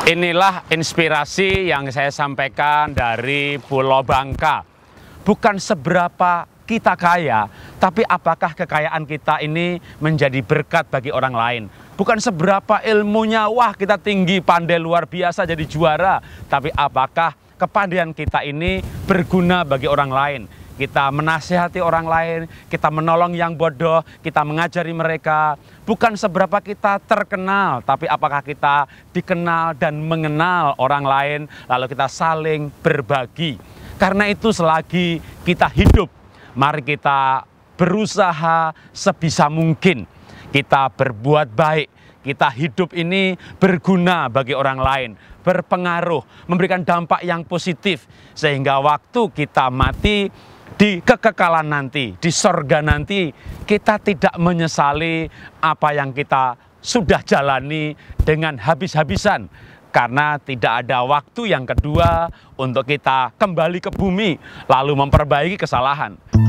Inilah inspirasi yang saya sampaikan dari Pulau Bangka. Bukan seberapa kita kaya, tapi apakah kekayaan kita ini menjadi berkat bagi orang lain? Bukan seberapa ilmunya, wah kita tinggi, pandai luar biasa jadi juara, tapi apakah kepandaian kita ini berguna bagi orang lain? kita menasihati orang lain, kita menolong yang bodoh, kita mengajari mereka. Bukan seberapa kita terkenal, tapi apakah kita dikenal dan mengenal orang lain, lalu kita saling berbagi. Karena itu selagi kita hidup, mari kita berusaha sebisa mungkin. Kita berbuat baik, kita hidup ini berguna bagi orang lain, berpengaruh, memberikan dampak yang positif. Sehingga waktu kita mati, di kekekalan nanti, di sorga nanti, kita tidak menyesali apa yang kita sudah jalani dengan habis-habisan. Karena tidak ada waktu yang kedua untuk kita kembali ke bumi, lalu memperbaiki kesalahan.